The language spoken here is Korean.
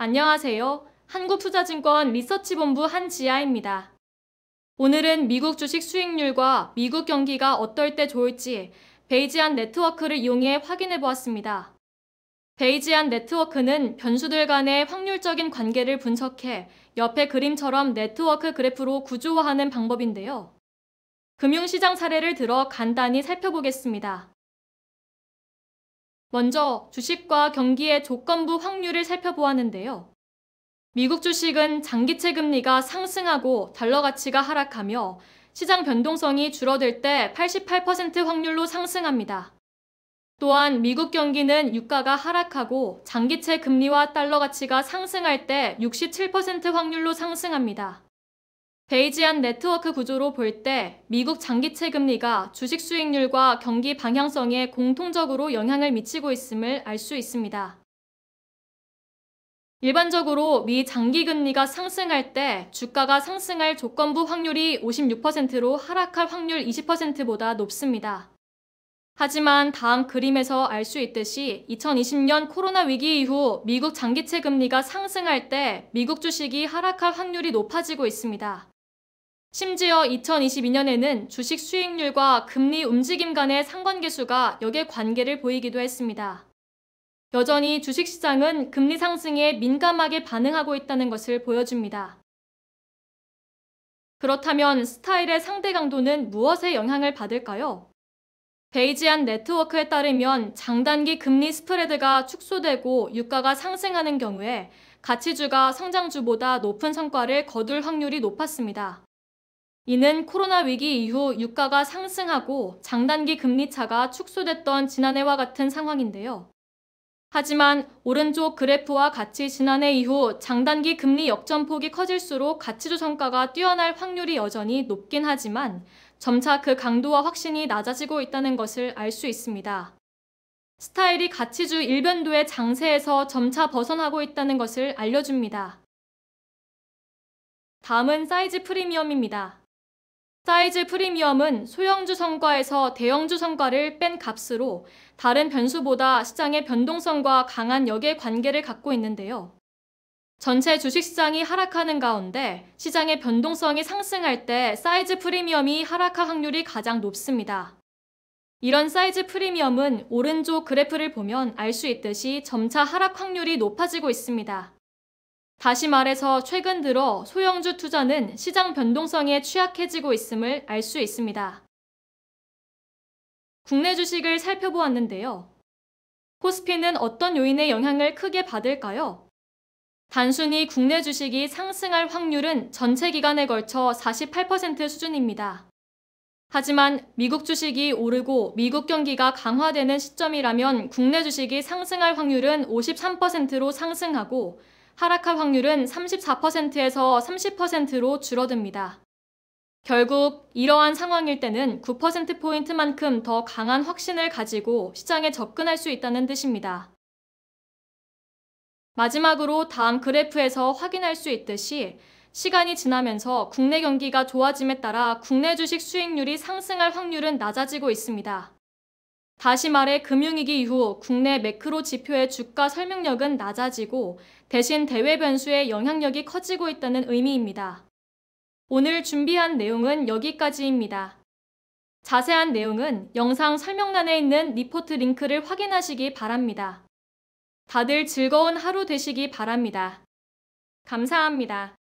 안녕하세요. 한국투자증권 리서치본부 한지아입니다. 오늘은 미국 주식 수익률과 미국 경기가 어떨 때 좋을지 베이지안 네트워크를 이용해 확인해 보았습니다. 베이지안 네트워크는 변수들 간의 확률적인 관계를 분석해 옆에 그림처럼 네트워크 그래프로 구조화하는 방법인데요. 금융시장 사례를 들어 간단히 살펴보겠습니다. 먼저 주식과 경기의 조건부 확률을 살펴보았는데요. 미국 주식은 장기채 금리가 상승하고 달러 가치가 하락하며 시장 변동성이 줄어들 때 88% 확률로 상승합니다. 또한 미국 경기는 유가가 하락하고 장기채 금리와 달러 가치가 상승할 때 67% 확률로 상승합니다. 베이지안 네트워크 구조로 볼 때 미국 장기채 금리가 주식 수익률과 경기 방향성에 공통적으로 영향을 미치고 있음을 알 수 있습니다. 일반적으로 미 장기 금리가 상승할 때 주가가 상승할 조건부 확률이 56%로 하락할 확률 20%보다 높습니다. 하지만 다음 그림에서 알 수 있듯이 2020년 코로나 위기 이후 미국 장기채 금리가 상승할 때 미국 주식이 하락할 확률이 높아지고 있습니다. 심지어 2022년에는 주식 수익률과 금리 움직임 간의 상관계수가 역의 관계를 보이기도 했습니다. 여전히 주식시장은 금리 상승에 민감하게 반응하고 있다는 것을 보여줍니다. 그렇다면 스타일의 상대 강도는 무엇에 영향을 받을까요? 베이지안 네트워크에 따르면 장단기 금리 스프레드가 축소되고 유가가 상승하는 경우에 가치주가 성장주보다 높은 성과를 거둘 확률이 높았습니다. 이는 코로나 위기 이후 유가가 상승하고 장단기 금리차가 축소됐던 지난해와 같은 상황인데요. 하지만 오른쪽 그래프와 같이 지난해 이후 장단기 금리 역전폭이 커질수록 가치조성가가 뛰어날 확률이 여전히 높긴 하지만 점차 그 강도와 확신이 낮아지고 있다는 것을 알 수 있습니다. 스타일이 가치주 일변도의 장세에서 점차 벗어나고 있다는 것을 알려줍니다. 다음은 사이즈 프리미엄입니다. 사이즈 프리미엄은 소형주 성과에서 대형주 성과를 뺀 값으로 다른 변수보다 시장의 변동성과 강한 역의 관계를 갖고 있는데요. 전체 주식시장이 하락하는 가운데 시장의 변동성이 상승할 때 사이즈 프리미엄이 하락할 확률이 가장 높습니다. 이런 사이즈 프리미엄은 오른쪽 그래프를 보면 알 수 있듯이 점차 하락 확률이 높아지고 있습니다. 다시 말해서 최근 들어 소형주 투자는 시장 변동성에 취약해지고 있음을 알 수 있습니다. 국내 주식을 살펴보았는데요. 코스피는 어떤 요인의 영향을 크게 받을까요? 단순히 국내 주식이 상승할 확률은 전체 기간에 걸쳐 48% 수준입니다. 하지만 미국 주식이 오르고 미국 경기가 강화되는 시점이라면 국내 주식이 상승할 확률은 53%로 상승하고 하락할 확률은 34%에서 30%로 줄어듭니다. 결국 이러한 상황일 때는 9%포인트만큼 더 강한 확신을 가지고 시장에 접근할 수 있다는 뜻입니다. 마지막으로 다음 그래프에서 확인할 수 있듯이 시간이 지나면서 국내 경기가 좋아짐에 따라 국내 주식 수익률이 상승할 확률은 낮아지고 있습니다. 다시 말해 금융위기 이후 국내 매크로 지표의 주가 설명력은 낮아지고 대신 대외 변수의 영향력이 커지고 있다는 의미입니다. 오늘 준비한 내용은 여기까지입니다. 자세한 내용은 영상 설명란에 있는 리포트 링크를 확인하시기 바랍니다. 다들 즐거운 하루 되시기 바랍니다. 감사합니다.